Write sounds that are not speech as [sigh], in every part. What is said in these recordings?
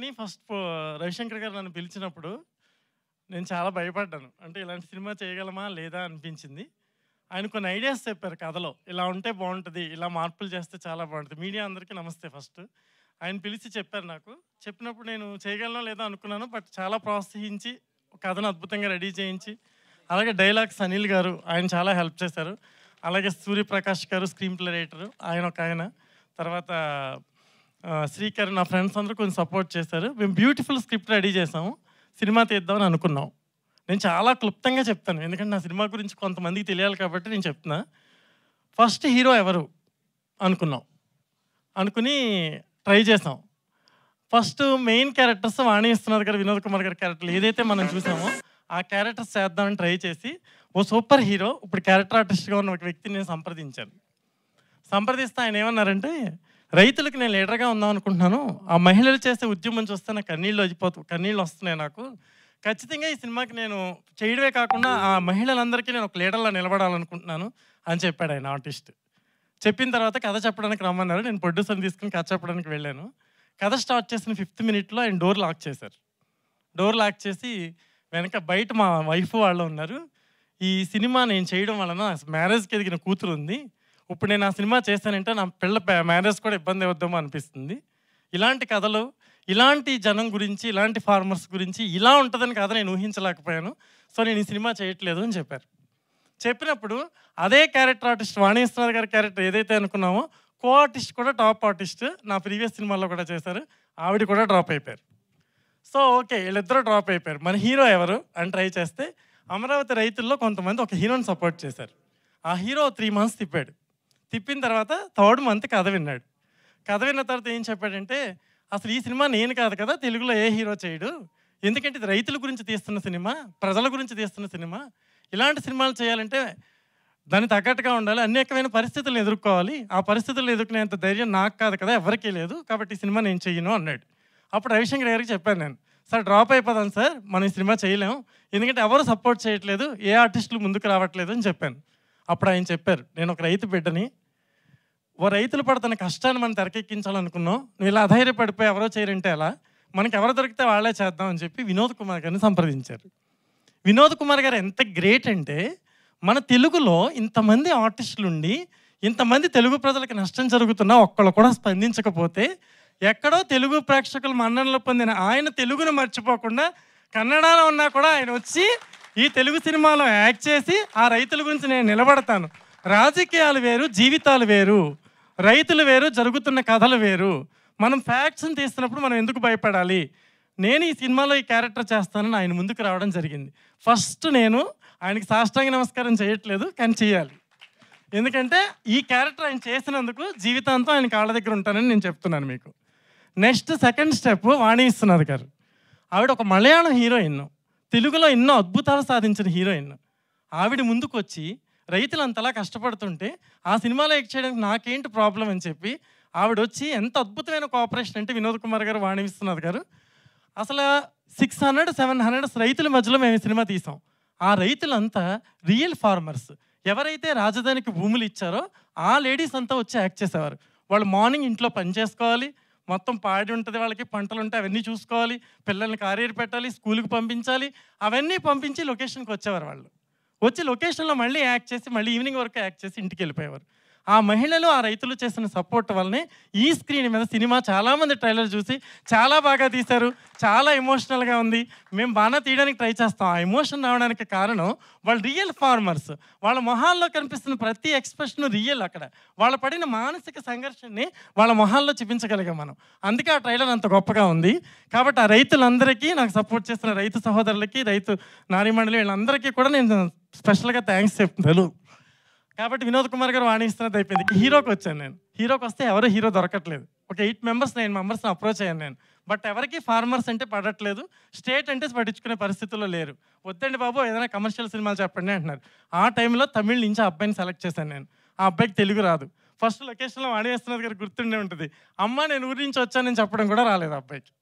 సినిమాని ఫస్ట్ రవిశంకర్ గారు నన్ను పిలిచినప్పుడు నేను చాలా భయపడ్డాను అంటే ఇలాంటి సినిమా చేయగలమా లేదా అనిపించింది ఆయన కొన్ని ఐడియాస్ చెప్పారు కథలో ఇలా ఉంటే బాగుంటుంది ఇలా మార్పులు చేస్తే చాలా బాగుంటుంది మీడియా అందరికీ నమస్తే ఫస్ట్ ఆయన పిలిచి చెప్పారు నాకు చెప్పినప్పుడు నేను చేయగలను లేదో అనుకున్నాను బట్ చాలా ప్రోత్సహించి కథను అద్భుతంగా రెడీ చేయించి అలాగే డైలాగ్స్ అనిల్ గారు ఆయన చాలా హెల్ప్ చేశారు అలాగే సూర్యప్రకాష్ గారు స్క్రీన్ ప్లే రైటరు ఆయన ఒక ఆయన తర్వాత శ్రీకర్ నా ఫ్రెండ్స్ అందరూ కొంచెం సపోర్ట్ చేశారు మేము బ్యూటిఫుల్ స్క్రిప్ట్ రెడీ చేసాము సినిమా తీద్దామని అనుకున్నాం నేను చాలా క్లుప్తంగా చెప్తాను ఎందుకంటే నా సినిమా గురించి కొంతమందికి తెలియాలి కాబట్టి నేను చెప్తున్నా ఫస్ట్ హీరో ఎవరు అనుకున్నాం అనుకుని ట్రై చేసాం ఫస్ట్ మెయిన్ క్యారెక్టర్స్ వాణిస్తున్నారు గారు వినోద్ కుమార్ గారి క్యారెక్టర్లు ఏదైతే మనం చూసామో ఆ క్యారెక్టర్స్ చేద్దామని ట్రై చేసి ఓ సూపర్ హీరో ఇప్పుడు క్యారెక్టర్ ఆర్టిస్ట్గా ఉన్న ఒక వ్యక్తిని నేను సంప్రదించాను సంప్రదిస్తే ఆయన ఏమన్నారంటే రైతులకు నేను లీడర్గా ఉందాం అనుకుంటున్నాను ఆ మహిళలు చేసే ఉద్యమం చూస్తే నాకు కన్నీళ్ళు వచ్చిపోతు కన్నీళ్ళు వస్తున్నాయి నాకు ఖచ్చితంగా ఈ సినిమాకి నేను చేయడమే కాకుండా ఆ మహిళలందరికీ నేను ఒక లీడర్లా నిలబడాలనుకుంటున్నాను అని చెప్పాడు ఆయన ఆర్టిస్ట్ చెప్పిన తర్వాత కథ చెప్పడానికి రమ్మన్నారు నేను ప్రొడ్యూసర్ని తీసుకుని కథ చెప్పడానికి వెళ్ళాను కథ స్టార్ట్ చేసిన ఫిఫ్త్ మినిట్లో ఆయన డోర్ లాక్ చేశారు డోర్ లాక్ చేసి వెనక బయట మా వైఫ్ వాళ్ళు ఉన్నారు ఈ సినిమా నేను చేయడం వలన మ్యారేజ్కి ఎదిగిన కూతురు ఉంది ఇప్పుడు నేను ఆ సినిమా చేశానంటే నా పిల్ల మ్యారేజ్ కూడా ఇబ్బంది అవుద్దామో అనిపిస్తుంది ఇలాంటి కథలు ఇలాంటి జనం గురించి ఇలాంటి ఫార్మర్స్ గురించి ఇలా ఉంటుందని కథ నేను ఊహించలేకపోయాను సో నేను ఈ సినిమా చేయట్లేదు అని చెప్పారు చెప్పినప్పుడు అదే క్యారెక్టర్ ఆర్టిస్ట్ వాణి గారి క్యారెక్టర్ ఏదైతే అనుకున్నామో కో ఆర్టిస్ట్ కూడా టాప్ ఆర్టిస్ట్ నా ప్రీవియస్ సినిమాలో కూడా చేశారు ఆవిడ కూడా డ్రాప్ అయిపోయారు సో ఓకే వీళ్ళిద్దరూ డ్రాప్ అయిపోయారు మన హీరో ఎవరు అని ట్రై చేస్తే అమరావతి రైతుల్లో కొంతమంది ఒక హీరోని సపోర్ట్ చేశారు ఆ హీరో త్రీ మంత్స్ తిప్పాడు తిప్పిన తర్వాత థర్డ్ మంత్ కథ విన్నాడు కథ విన్న తర్వాత ఏం చెప్పాడంటే అసలు ఈ సినిమా నేను కాదు కదా తెలుగులో ఏ హీరో చేయడు ఎందుకంటే ఇది రైతుల గురించి తీస్తున్న సినిమా ప్రజల గురించి తీస్తున్న సినిమా ఇలాంటి సినిమాలు చేయాలంటే దాన్ని తగ్గట్టుగా ఉండాలి అనేకమైన పరిస్థితులను ఎదుర్కోవాలి ఆ పరిస్థితులు ఎదుర్కొనేంత ధైర్యం నాకు కాదు కదా ఎవరికీ లేదు కాబట్టి ఈ సినిమా నేను చెయ్యను అన్నాడు అప్పుడు రవిశంకర్ గారికి చెప్పాను నేను సార్ డ్రాప్ అయిపోదాను సార్ మనం ఈ సినిమా చేయలేము ఎందుకంటే ఎవరు సపోర్ట్ చేయట్లేదు ఏ ఆర్టిస్టులు ముందుకు రావట్లేదు అని చెప్పాను అప్పుడు ఆయన చెప్పారు నేను ఒక రైతు బిడ్డని ఓ రైతులు పడుతున్న కష్టాన్ని మనం తెరకెక్కించాలనుకున్నాం నువ్వు ఇలా అధైర్యపడిపోయి ఎవరో చేరింటే అలా మనకి ఎవరు దొరికితే వాళ్ళే చేద్దామని చెప్పి వినోద్ కుమార్ గారిని సంప్రదించారు వినోద్ కుమార్ గారు ఎంత గ్రేట్ అంటే మన తెలుగులో ఇంతమంది ఆర్టిస్టులు ఉండి ఇంతమంది తెలుగు ప్రజలకు నష్టం జరుగుతున్నా ఒక్కళ్ళు కూడా స్పందించకపోతే ఎక్కడో తెలుగు ప్రేక్షకులు మన్ననలో పొందిన ఆయన తెలుగును మర్చిపోకుండా కన్నడలో ఉన్నా కూడా ఆయన వచ్చి ఈ తెలుగు సినిమాలో యాక్ట్ చేసి ఆ రైతుల గురించి నేను నిలబడతాను రాజకీయాలు వేరు జీవితాలు వేరు రైతులు వేరు జరుగుతున్న కథలు వేరు మనం ఫ్యాక్ట్స్ని తీస్తున్నప్పుడు మనం ఎందుకు భయపడాలి నేను ఈ సినిమాలో ఈ క్యారెక్టర్ చేస్తానని ఆయన ముందుకు రావడం జరిగింది ఫస్ట్ నేను ఆయనకి సాష్టాంగ నమస్కారం చేయట్లేదు కానీ చేయాలి ఎందుకంటే ఈ క్యారెక్టర్ ఆయన చేసినందుకు జీవితాంతం ఆయన కాళ్ళ దగ్గర ఉంటానని నేను చెప్తున్నాను మీకు next second step Vani Vishwanath గారు ఆవిడ ఒక మలయాళం హీరోయిన్ తెలుగులో ఎన్నో అద్భుతాలు సాధించిన హీరోయిన్ ఆవిడ ముందుకు వచ్చి రైతులు అంతలా కష్టపడుతుంటే ఆ సినిమాలో యాక్ట్ చేయడానికి నాకేంటి ప్రాబ్లం అని చెప్పి ఆవిడ వచ్చి ఎంత అద్భుతమైన కోఆపరేషన్ అంటే వినోద్ కుమార్ గారు వాణిస్తున్నారు గారు అసలు సిక్స్ హండ్రెడ్ సెవెన్ హండ్రెడ్స్ రైతుల మధ్యలో మేము సినిమా తీసాం ఆ రైతులంతా రియల్ ఫార్మర్స్ ఎవరైతే రాజధానికి భూములు ఇచ్చారో ఆ లేడీస్ అంతా వచ్చి యాక్ట్ చేసేవారు వాళ్ళు మార్నింగ్ ఇంట్లో పని చేసుకోవాలి మొత్తం పాడి ఉంటుంది వాళ్ళకి పంటలు ఉంటాయి అవన్నీ చూసుకోవాలి పిల్లల్ని కారీరు పెట్టాలి స్కూల్కి పంపించాలి అవన్నీ పంపించి లొకేషన్కి వచ్చేవారు వాళ్ళు వచ్చి లొకేషన్లో మళ్ళీ యాక్ట్ చేసి మళ్ళీ ఈవినింగ్ వరకు యాక్ట్ చేసి ఇంటికి వెళ్ళిపోయేవారు ఆ మహిళలు ఆ రైతులు చేసిన సపోర్ట్ వల్లనే ఈ స్క్రీన్ మీద సినిమా చాలామంది ట్రైలర్ చూసి చాలా బాగా తీశారు చాలా ఎమోషనల్గా ఉంది మేము బాగా తీయడానికి ట్రై చేస్తాం ఆ ఎమోషన్ రావడానికి కారణం వాళ్ళు రియల్ ఫార్మర్స్ వాళ్ళ మొహాల్లో కనిపిస్తున్న ప్రతి ఎక్స్ప్రెషన్ రియల్ అక్కడ వాళ్ళ పడిన మానసిక సంఘర్షణని వాళ్ళ మొహాల్లో చూపించగలిగాం మనం అందుకే ఆ ట్రైలర్ అంత గొప్పగా ఉంది కాబట్టి ఆ రైతులందరికీ నాకు సపోర్ట్ చేస్తున్న రైతు సహోదరులకి రైతు నారీమండలి వీళ్ళందరికీ కూడా నేను స్పెషల్గా థ్యాంక్స్ చెప్తున్నాను కాబట్టి వినోద్ కుమార్ గారు వాణిస్తున్నది అయిపోయింది హీరోకి వచ్చాను నేను హీరోకి వస్తే ఎవరు హీరో దొరకట్లేదు ఒక ఎయిట్ మెంబర్స్ నైన్ మెంబర్స్ని అప్రోచ్ అయ్యాను నేను బట్ ఎవరికి ఫార్మర్స్ అంటే పడట్లేదు స్టేట్ అంటే పట్టించుకునే పరిస్థితుల్లో లేరు వద్దండి బాబు ఏదైనా కమర్షియల్ సినిమాలు చెప్పండి అంటున్నారు ఆ టైంలో తమిళ్ నుంచి అబ్బాయిని సెలెక్ట్ చేశాను నేను ఆ అబ్బాయికి తెలుగు రాదు ఫస్ట్ లొకేషన్లో వాణిస్తున్నది గారు గుర్తుండే ఉంటుంది అమ్మ నేను ఊరి నుంచి వచ్చానని చెప్పడం కూడా రాలేదు అబ్బాయికి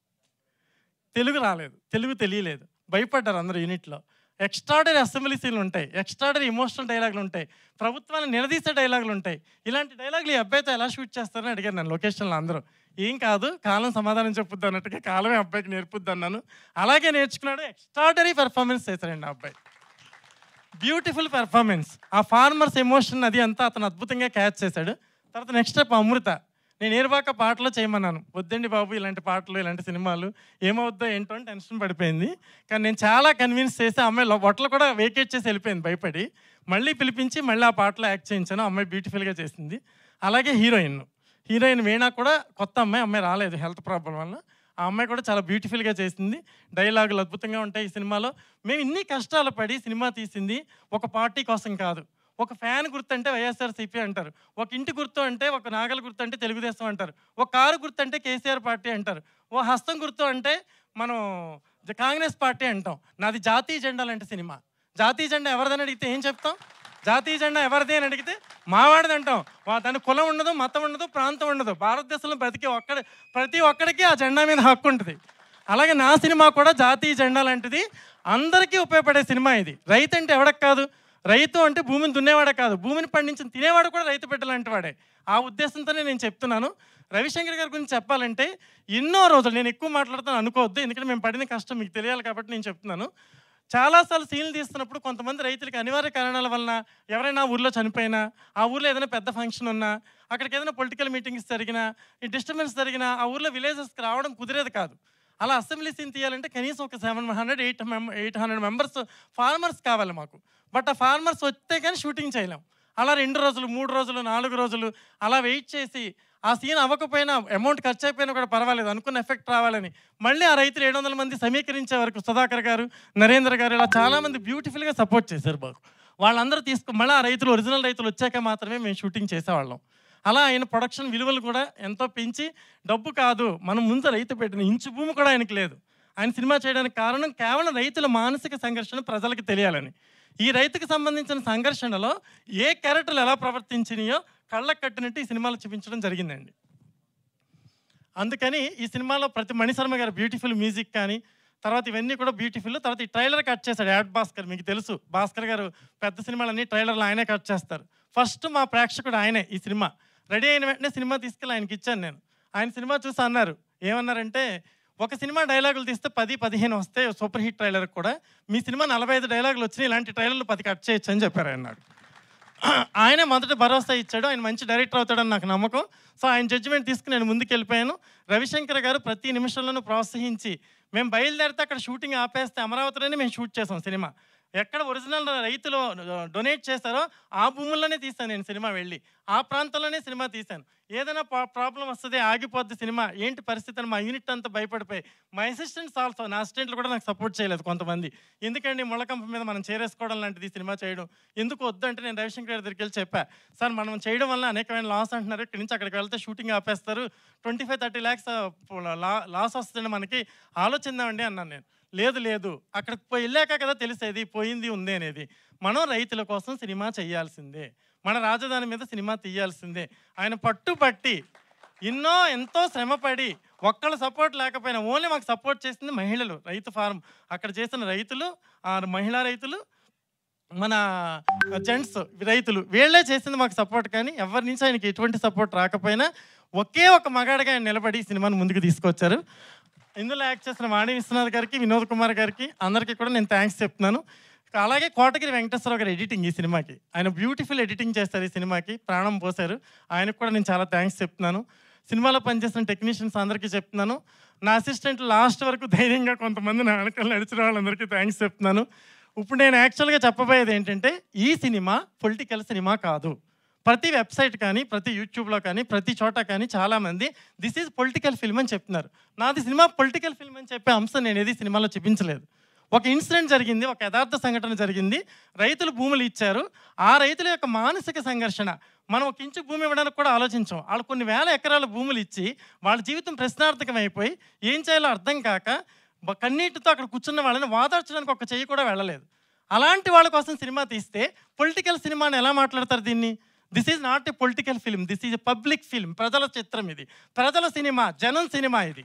తెలుగు రాలేదు తెలుగు తెలియలేదు భయపడ్డారు అందరూ యూనిట్లో ఎక్స్ట్రాడరీ అసెంబ్లీ సీన్లు ఉంటాయి ఎక్స్ట్రాడరీ ఇమోషనల్ డైలాగులు ఉంటాయి ప్రభుత్వాన్ని నిలదీసే డైలాగులు ఉంటాయి ఇలాంటి డైలాగులు ఈ అబ్బాయితో ఎలా షూట్ చేస్తారని అడిగారు నేను లొకేషన్లో అందరూ ఏం కాదు కాలం సమాధానం చెప్పుద్ది అన్నట్టుగా కాలమే అబ్బాయికి నేర్పుద్ది అన్నాను అలాగే నేర్చుకున్నాడు ఎక్స్ట్రాడరీ పెర్ఫార్మెన్స్ చేశారండి ఆ అబ్బాయి బ్యూటిఫుల్ పెర్ఫార్మెన్స్ ఆ ఫార్మర్స్ ఎమోషన్ అది అంతా అతను అద్భుతంగా క్యాచ్ చేశాడు తర్వాత నెక్స్ట్ స్టెప్ అమృత నేను ఏర్వాక పాటలు చేయమన్నాను వద్దండి బాబు ఇలాంటి పాటలు ఇలాంటి సినిమాలు ఏమవుద్దో ఏంటో అని టెన్షన్ పడిపోయింది కానీ నేను చాలా కన్విన్స్ చేసి అమ్మాయి బొట్టలు కూడా వేకేట్ చేసి వెళ్ళిపోయింది భయపడి మళ్ళీ పిలిపించి మళ్ళీ ఆ పాటలో యాక్ట్ చేయించాను అమ్మాయి బ్యూటిఫుల్గా చేసింది అలాగే హీరోయిన్ హీరోయిన్ వీణా కూడా కొత్త అమ్మాయి అమ్మాయి రాలేదు హెల్త్ ప్రాబ్లం వల్ల ఆ అమ్మాయి కూడా చాలా బ్యూటిఫుల్గా చేసింది డైలాగులు అద్భుతంగా ఉంటాయి ఈ సినిమాలో మేము ఇన్ని కష్టాలు పడి సినిమా తీసింది ఒక పార్టీ కోసం కాదు ఒక ఫ్యాన్ గుర్తు అంటే సిపి అంటారు ఒక ఇంటి గుర్తు అంటే ఒక నాగల గుర్తు అంటే తెలుగుదేశం అంటారు ఒక కారు గుర్తు అంటే కేసీఆర్ పార్టీ అంటారు ఓ హస్తం గుర్తు అంటే మనం కాంగ్రెస్ పార్టీ అంటాం నాది జాతీయ జెండా లాంటి సినిమా జాతీయ జెండా ఎవరిదని అడిగితే ఏం చెప్తాం జాతీయ జెండా ఎవరిది అని అడిగితే మావాడిది అంటాం దాని కులం ఉండదు మతం ఉండదు ప్రాంతం ఉండదు భారతదేశంలో ప్రతి ఒక్కడ ప్రతి ఒక్కడికి ఆ జెండా మీద హక్కు ఉంటుంది అలాగే నా సినిమా కూడా జాతీయ జెండా లాంటిది అందరికీ ఉపయోగపడే సినిమా ఇది రైతు అంటే ఎవడకు కాదు రైతు అంటే భూమిని దున్నేవాడే కాదు భూమిని పండించిన తినేవాడు కూడా రైతు పెట్టాలంటే వాడే ఆ ఉద్దేశంతోనే నేను చెప్తున్నాను రవిశంకర్ గారి గురించి చెప్పాలంటే ఎన్నో రోజులు నేను ఎక్కువ మాట్లాడుతాను అనుకోవద్దు ఎందుకంటే మేము పడిన కష్టం మీకు తెలియాలి కాబట్టి నేను చెప్తున్నాను చాలాసార్లు సీన్లు తీస్తున్నప్పుడు కొంతమంది రైతులకి అనివార్య కారణాల వలన ఎవరైనా ఊర్లో చనిపోయినా ఆ ఊర్లో ఏదైనా పెద్ద ఫంక్షన్ ఉన్నా అక్కడికి ఏదైనా పొలిటికల్ మీటింగ్స్ జరిగినా ఈ డిస్టర్బెన్స్ జరిగినా ఆ ఊర్లో విలేజెస్కి రావడం కుదిరేది కాదు అలా అసెంబ్లీ సీన్ తీయాలంటే కనీసం ఒక seven hundred eight eight hundred members farmers కావాలి మాకు బట్ ఆ ఫార్మర్స్ వస్తే కానీ షూటింగ్ చేయలేం అలా రెండు రోజులు మూడు రోజులు నాలుగు రోజులు అలా వెయిట్ చేసి ఆ సీన్ అవ్వకపోయినా అమౌంట్ ఖర్చు అయిపోయినా కూడా పర్వాలేదు అనుకున్న ఎఫెక్ట్ రావాలని మళ్ళీ ఆ రైతులు ఏడు వందల మంది సమీకరించే వరకు సుధాకర్ గారు నరేంద్ర గారు ఇలా చాలామంది బ్యూటిఫుల్గా సపోర్ట్ చేశారు మాకు వాళ్ళందరూ తీసుకు మళ్ళీ ఆ రైతులు ఒరిజినల్ రైతులు వచ్చాక మాత్రమే మేము షూటింగ్ చేసేవాళ్ళం అలా ఆయన ప్రొడక్షన్ విలువలు కూడా ఎంతో పెంచి డబ్బు కాదు మనం ముందు రైతు పెట్టిన ఇంచు భూమి కూడా ఆయనకు లేదు ఆయన సినిమా చేయడానికి కారణం కేవలం రైతుల మానసిక సంఘర్షణ ప్రజలకు తెలియాలని ఈ రైతుకు సంబంధించిన సంఘర్షణలో ఏ క్యారెక్టర్లు ఎలా ప్రవర్తించినాయో కళ్ళకు కట్టినట్టు ఈ సినిమాలో చూపించడం జరిగిందండి అందుకని ఈ సినిమాలో ప్రతి మణిశర్మ గారు బ్యూటిఫుల్ మ్యూజిక్ కానీ తర్వాత ఇవన్నీ కూడా బ్యూటిఫుల్ తర్వాత ఈ ట్రైలర్ కట్ చేశాడు యాడ్ భాస్కర్ మీకు తెలుసు భాస్కర్ గారు పెద్ద సినిమాలన్నీ ట్రైలర్లు ఆయనే కట్ చేస్తారు ఫస్ట్ మా ప్రేక్షకుడు ఆయనే ఈ సినిమా రెడీ అయిన వెంటనే సినిమా తీసుకెళ్ళి ఆయనకి ఇచ్చాను నేను ఆయన సినిమా చూసి అన్నారు ఏమన్నారంటే ఒక సినిమా డైలాగులు తీస్తే పది పదిహేను వస్తే సూపర్ హిట్ ట్రైలర్ కూడా మీ సినిమా నలభై ఐదు డైలాగులు వచ్చినాయి ఇలాంటి ట్రైలర్లు పది కట్ చేయొచ్చు అని చెప్పారు అన్నాడు [clears throat] ఆయన మొదట భరోసా ఇచ్చాడు ఆయన మంచి డైరెక్టర్ అవుతాడని నాకు నమ్మకం సో ఆయన జడ్జిమెంట్ తీసుకుని నేను ముందుకు వెళ్ళిపోయాను రవిశంకర్ గారు ప్రతి నిమిషంలోనూ ప్రోత్సహించి మేము బయలుదేరితే అక్కడ షూటింగ్ ఆపేస్తే అమరావతిలోనే మేము షూట్ చేసాం సినిమా ఎక్కడ ఒరిజినల్ రైతులు డొనేట్ చేస్తారో ఆ భూముల్లోనే తీస్తాను నేను సినిమా వెళ్ళి ఆ ప్రాంతంలోనే సినిమా తీశాను ఏదైనా ప్రాబ్లం వస్తుంది ఆగిపోద్ది సినిమా ఏంటి పరిస్థితి అని మా యూనిట్ అంతా భయపడిపోయి మా అసిస్టెంట్స్ ఆల్సో నా అసిస్టెంట్లు కూడా నాకు సపోర్ట్ చేయలేదు కొంతమంది ఎందుకండి ముళ్ళకంప మీద మనం చేరేసుకోవడం లాంటిది సినిమా చేయడం ఎందుకు వద్దు అంటే నేను రవిశంకర్ గారి దగ్గరికి వెళ్ళి చెప్పా సార్ మనం చేయడం వల్ల అనేకమైన లాస్ అంటున్నారు ఇక్కడి నుంచి అక్కడికి వెళ్తే షూటింగ్ ఆపేస్తారు twenty five thirty lakhs loss వస్తుందని మనకి ఆలోచిందామండి అన్నాను నేను లేదు లేదు అక్కడికి పోయి వెళ్ళాక కదా తెలిసేది పోయింది ఉంది అనేది మనం రైతుల కోసం సినిమా చేయాల్సిందే మన రాజధాని మీద సినిమా తీయాల్సిందే ఆయన పట్టుబట్టి ఎన్నో ఎంతో శ్రమపడి ఒక్కళ్ళ సపోర్ట్ లేకపోయినా ఓన్లీ మాకు సపోర్ట్ చేసింది మహిళలు రైతు ఫారం అక్కడ చేసిన రైతులు ఆ మహిళా రైతులు మన జెంట్స్ రైతులు వీళ్ళే చేసింది మాకు సపోర్ట్ కానీ ఎవరి నుంచి ఆయనకి ఎటువంటి సపోర్ట్ రాకపోయినా ఒకే ఒక మగాడిగా ఆయన నిలబడి సినిమాను ముందుకు తీసుకొచ్చారు ఇందులో యాక్ట్ చేసిన వాణి విశ్వనాథ్ గారికి వినోద్ కుమార్ గారికి అందరికీ కూడా నేను థ్యాంక్స్ చెప్తున్నాను అలాగే కోటగిరి వెంకటేశ్వరరావు గారు ఎడిటింగ్ ఈ సినిమాకి ఆయన బ్యూటిఫుల్ ఎడిటింగ్ చేస్తారు ఈ సినిమాకి ప్రాణం పోశారు ఆయనకు కూడా నేను చాలా థ్యాంక్స్ చెప్తున్నాను సినిమాలో పనిచేసిన టెక్నీషియన్స్ అందరికీ చెప్తున్నాను నా అసిస్టెంట్ లాస్ట్ వరకు ధైర్యంగా కొంతమంది నా వెనకాల నడిచిన వాళ్ళందరికీ థ్యాంక్స్ చెప్తున్నాను ఇప్పుడు నేను యాక్చువల్గా చెప్పబోయేది ఏంటంటే ఈ సినిమా పొలిటికల్ సినిమా కాదు ప్రతి వెబ్సైట్ కానీ ప్రతి యూట్యూబ్లో కానీ ప్రతి చోట కానీ చాలామంది దిస్ ఈజ్ పొలిటికల్ ఫిల్మ్ అని చెప్తున్నారు నాది సినిమా పొలిటికల్ ఫిల్మ్ అని చెప్పే అంశం నేను ఏది సినిమాలో చూపించలేదు ఒక ఇన్సిడెంట్ జరిగింది ఒక యథార్థ సంఘటన జరిగింది రైతులు భూములు ఇచ్చారు ఆ రైతుల యొక్క మానసిక సంఘర్షణ మనం ఒక ఇంచు భూమి ఇవ్వడానికి కూడా ఆలోచించాం వాళ్ళు కొన్ని వేల ఎకరాల భూములు ఇచ్చి వాళ్ళ జీవితం ప్రశ్నార్థకం అయిపోయి ఏం చేయాలో అర్థం కాక కన్నీటితో అక్కడ కూర్చున్న వాళ్ళని వాదార్చడానికి ఒక చెయ్యి కూడా వెళ్ళలేదు అలాంటి వాళ్ళ కోసం సినిమా తీస్తే పొలిటికల్ సినిమాని ఎలా మాట్లాడతారు దీన్ని this is not a political film this is a public film ప్రజల చిత్రం ఇది ప్రజల సినిమా జనం సినిమా ఇది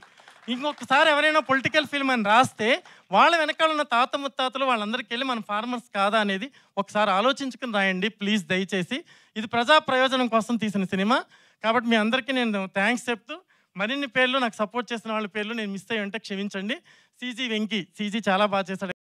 ఇంకొకసారి ఎవరైనా పొలిటికల్ ఫిల్మ్ అని రాస్తే వాళ్ళ వెనకాల ఉన్న తాత ముత్తాతలు వాళ్ళందరికీ వెళ్ళి మన ఫార్మర్స్ కాదా అనేది ఒకసారి ఆలోచించుకుని రాయండి ప్లీజ్ దయచేసి ఇది ప్రజా ప్రయోజనం కోసం తీసిన సినిమా కాబట్టి మీ అందరికీ నేను థ్యాంక్స్ చెప్తూ మరిన్ని పేర్లు నాకు సపోర్ట్ చేసిన వాళ్ళ పేర్లు నేను మిస్ అయ్యి ఉంటే క్షమించండి సీజీ వెంకీ సీజీ చాలా బాగా చేశాడు